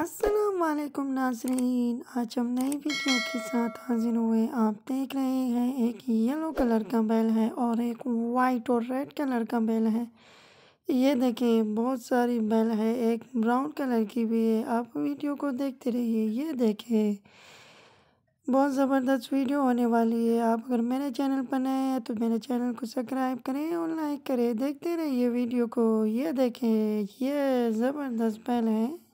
असलकुम नाजरीन आज हम नई वीडियो के साथ हाजिर हुए आप देख रहे हैं एक येलो कलर का बैल है और एक वाइट और रेड कलर का बैल है ये देखें बहुत सारी बैल है एक ब्राउन कलर की भी है आप वीडियो को देखते रहिए ये देखें बहुत ज़बरदस्त वीडियो होने वाली है आप अगर मेरे चैनल पर नए हैं तो मेरे चैनल को सब्सक्राइब करें और लाइक करें देखते रहिए वीडियो को ये देखें ये ज़बरदस्त बैल है